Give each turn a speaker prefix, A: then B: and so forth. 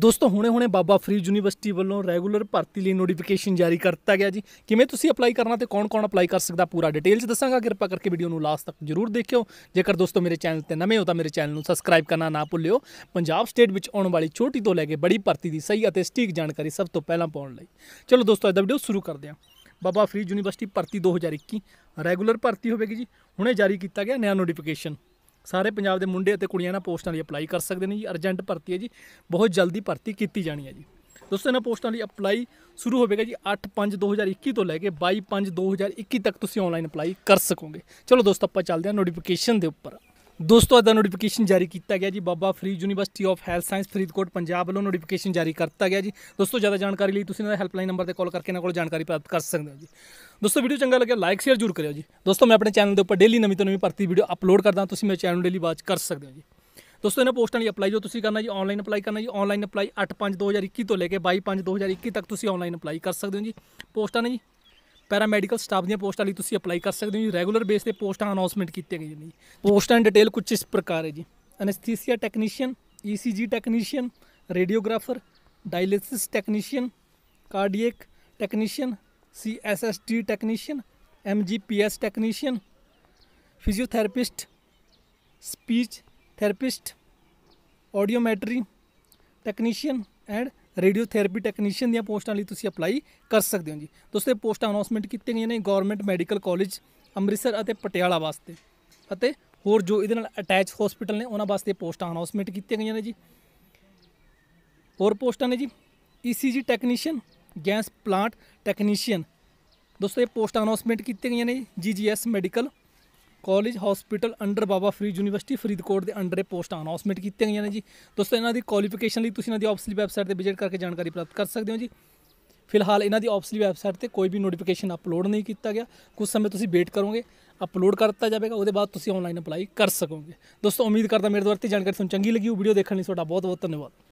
A: ਦੋਸਤੋ ਹੁਣੇ-ਹੁਣੇ ਬਾਬਾ ਫਰੀਦ ਯੂਨੀਵਰਸਿਟੀ ਵੱਲੋਂ ਰੈਗੂਲਰ ਭਰਤੀ ਲਈ ਨੋਟੀਫਿਕੇਸ਼ਨ ਜਾਰੀ ਕਰ ਦਿੱਤਾ ਗਿਆ ਜੀ ਕਿਵੇਂ ਤੁਸੀਂ ਅਪਲਾਈ ਕਰਨਾ ਤੇ ਕੌਣ-ਕੌਣ ਅਪਲਾਈ ਕਰ ਸਕਦਾ ਪੂਰਾ ਡਿਟੇਲ ਚ ਦੱਸਾਂਗਾ ਕਿਰਪਾ ਕਰਕੇ ਵੀਡੀਓ ਨੂੰ ਲਾਸਟ ਤੱਕ ਜਰੂਰ ਦੇਖਿਓ ਜੇਕਰ ਦੋਸਤੋ ਮੇਰੇ ਚੈਨਲ ਤੇ ਨਵੇਂ ਹੋ ਤਾਂ ਮੇਰੇ ਚੈਨਲ ਨੂੰ ਸਬਸਕ੍ਰਾਈਬ ਕਰਨਾ ਨਾ ਭੁੱਲਿਓ ਪੰਜਾਬ ਸਟੇਟ ਵਿੱਚ ਆਉਣ ਵਾਲੀ ਛੋਟੀ ਤੋਂ ਲੈ ਕੇ ਬੜੀ ਭਰਤੀ ਦੀ ਸਹੀ ਅਤੇ ਸਟੀਕ ਜਾਣਕਾਰੀ ਸਭ ਤੋਂ ਪਹਿਲਾਂ ਪਾਉਣ ਲਈ ਚਲੋ ਦੋਸਤੋ ਅੱਜ ਦਾ ਵੀਡੀਓ ਸ਼ੁਰੂ ਕਰਦੇ ਹਾਂ ਬਾਬਾ ਫਰੀਦ ਯੂਨੀਵਰਸਿਟੀ ਭਰਤੀ 2021 ਰੈਗੂਲਰ ਭਰਤੀ ਹੋਵੇਗੀ ਜੀ ਹੁਣੇ ਜਾਰੀ ਕੀਤਾ ਗਿਆ ਨਿਆ ਨੋਟੀਫਿਕੇਸ਼ਨ ਸਾਰੇ ਪੰਜਾਬ ਦੇ ਮੁੰਡੇ ਅਤੇ ਕੁੜੀਆਂ ਨਾਲ ਪੋਸਟਾਂ ਲਈ ਅਪਲਾਈ ਕਰ ਸਕਦੇ ਨੇ ਜੀ ਅਰਜੈਂਟ ਭਰਤੀ ਹੈ ਜੀ ਬਹੁਤ ਜਲਦੀ ਭਰਤੀ ਕੀਤੀ ਜਾਣੀ ਹੈ ਜੀ ਦੋਸਤੋ ਇਹਨਾਂ ਪੋਸਟਾਂ ਲਈ ਅਪਲਾਈ ਸ਼ੁਰੂ ਹੋਵੇਗਾ ਜੀ 8/5/2021 ਤੋਂ ਲੈ ਕੇ 22/5/2021 ਤੱਕ ਤੁਸੀਂ ਆਨਲਾਈਨ ਅਪਲਾਈ ਕਰ ਸਕੋਗੇ ਚਲੋ ਦੋਸਤੋ ਆਪਾਂ ਚੱਲਦੇ ਹਾਂ ਨੋਟੀਫਿਕੇਸ਼ਨ ਦੇ ਉੱਪਰ ਦੋਸਤੋ ਇਹਦਾ ਨੋਟੀਫਿਕੇਸ਼ਨ ਜਾਰੀ ਕੀਤਾ ਗਿਆ ਜੀ Baba Farid university of health science Faridkot Punjab ਵੱਲੋਂ ਨੋਟੀਫਿਕੇਸ਼ਨ ਜਾਰੀ ਕਰਤਾ ਗਿਆ ਜੀ ਦੋਸਤੋ ਜ਼ਿਆਦਾ ਜਾਣਕਾਰੀ ਲਈ ਤੁਸੀਂ ਇਹਨਾਂ ਦੇ ਹੈਲਪਲਾਈਨ ਨੰਬਰ ਤੇ ਕਾਲ ਕਰਕੇ ਇਹਨਾਂ ਕੋਲ ਜਾਣਕਾਰੀ ਪ੍ਰਾਪਤ ਕਰ ਸਕਦੇ ਹੋ ਜੀ ਦੋਸਤੋ ਵੀਡੀਓ ਚੰਗਾ ਲੱਗਿਆ ਲਾਈਕ ਸ਼ੇਅਰ ਜ਼ਰੂਰ ਕਰਿਓ ਜੀ ਦੋਸਤੋ ਮੈਂ ਆਪਣੇ ਚੈਨਲ ਦੇ ਉੱਪਰ ਡੇਲੀ ਨਵੀਂ ਤੋਂ ਨਵੀਂ ਭਰਤੀ ਵੀਡੀਓ ਅਪਲੋਡ ਕਰਦਾ ਤੁਸੀਂ ਮੇਰੇ ਚੈਨਲ ਨੂੰ ਡੇਲੀ ਵਾਚ ਕਰ ਸਕਦੇ ਹੋ ਜੀ ਦੋਸਤੋ ਇਹਨਾਂ ਪੋਸਟਾਂ ਲਈ ਅਪਲਾਈ ਜੋ ਤੁਸੀਂ ਕਰਨਾ ਜੀ ਆਨਲਾਈਨ ਅਪਲਾਈ ਕਰਨਾ ਜੀ ਆਨਲਾਈਨ ਅਪਲਾਈ 8/5 2021 ਤੋਂ ਲੈ ਕੇ 22/5 2021 ਤੱਕ ਤੁਸੀਂ ਆਨਲਾਈਨ ਅਪਲਾਈ ਕਰ ਸਕਦੇ ਹੋ ਜੀ ਪੋਸਟਾਂ ਨੇ ਜੀ ਪੈਰਾਮੈਡੀਕਲ ਸਟਾਫ ਦੀਆਂ ਪੋਸਟਾਂ ਲਈ ਤੁਸੀਂ ਅਪਲਾਈ ਕਰ ਸਕਦੇ ਹੋ ਜੀ ਰੈਗੂਲਰ ਬੇਸ ਤੇ ਪੋਸਟਾਂ ਅਨਾਉਂਸਮੈਂਟ ਕੀਤੀਆਂ ਗਈਆਂ ਨੇ ਪੋਸਟਾਂ ਦੀ ਡਿਟੇਲ ਕੁਝ ਇਸ ਪ੍ਰਕਾਰ ਹੈ ਜੀ anaesthesia technician ECG technician radiographer dialysis technician cardiac technician C S S T technician M G P S technician physiotherapist speech therapist audiometry technician and radiotherapy technician ਦੀਆਂ ਪੋਸਟਾਂ ਲਈ ਤੁਸੀਂ ਅਪਲਾਈ ਕਰ ਸਕਦੇ ਹੋ ਜੀ ਦੋਸਤੋ ਇਹ ਪੋਸਟਾਂ ਅਨਾਉਂਸਮੈਂਟ ਕੀਤੀਆਂ ਗਈਆਂ ਨੇ ਗਵਰਨਮੈਂਟ ਮੈਡੀਕਲ ਕਾਲਜ ਅੰਮ੍ਰਿਤਸਰ ਅਤੇ ਪਟਿਆਲਾ ਵਾਸਤੇ ਅਤੇ ਹੋਰ ਜੋ ਇਹਦੇ ਨਾਲ ਅਟੈਚ ਹਸਪੀਟਲ ਨੇ ਉਹਨਾਂ ਵਾਸਤੇ ਪੋਸਟਾਂ ਅਨਾਉਂਸਮੈਂਟ ਕੀਤੀਆਂ ਗਈਆਂ ਨੇ ਜੀ ਹੋਰ ਪੋਸਟਾਂ ਨੇ ਜੀ ECG e technician gas plant technician ਦੋਸਤੋ ਇਹ ਪੋਸਟ ਅਨਾਉਂਸਮੈਂਟ ਕੀਤੀ ਗਈਆਂ ਨੇ GGS medical college hospital under Baba Farid university Faridkot ਦੇ ਅੰਡਰ ਇਹ ਪੋਸਟ ਅਨਾਉਂਸਮੈਂਟ ਕੀਤੀਆਂ ਗਈਆਂ ਨੇ ਜੀ ਦੋਸਤੋ ਇਹਨਾਂ ਦੀ ਕੁਆਲੀਫਿਕੇਸ਼ਨ ਲਈ ਤੁਸੀਂ ਇਹਨਾਂ ਦੀ ਆਫੀਸ਼ੀਅਲ ਵੈਬਸਾਈਟ ਤੇ ਵਿਜ਼ਿਟ ਕਰਕੇ ਜਾਣਕਾਰੀ ਪ੍ਰਾਪਤ ਕਰ ਸਕਦੇ ਹੋ ਜੀ ਫਿਲਹਾਲ ਇਹਨਾਂ ਦੀ ਆਫੀਸ਼ੀਅਲ ਵੈਬਸਾਈਟ ਤੇ ਕੋਈ ਵੀ ਨੋਟੀਫਿਕੇਸ਼ਨ ਅਪਲੋਡ ਨਹੀਂ ਕੀਤਾ ਗਿਆ ਕੁਝ ਸਮੇਂ ਤੁਸੀਂ ਵੇਟ ਕਰੋਗੇ ਅਪਲੋਡ ਕਰ ਦਿੱਤਾ ਜਾਵੇਗਾ ਉਹਦੇ ਬਾਅਦ ਤੁਸੀਂ ਆਨਲਾਈਨ ਅਪਲਾਈ ਕਰ ਸਕੋਗੇ ਦੋਸਤੋ ਉਮੀਦ ਕਰਦਾ ਮੇਰੇ ਦੁਆਰਾ ਤੇ ਜਾਣਕਾਰੀ ਤੁਹਾਨੂੰ ਚੰਗੀ ਲੱਗੀ ਉਹ ਵੀਡੀਓ ਦੇਖਣ ਲਈ ਤੁਹਾਡਾ ਬਹੁਤ ਬਹੁਤ ਧੰਨਵਾਦ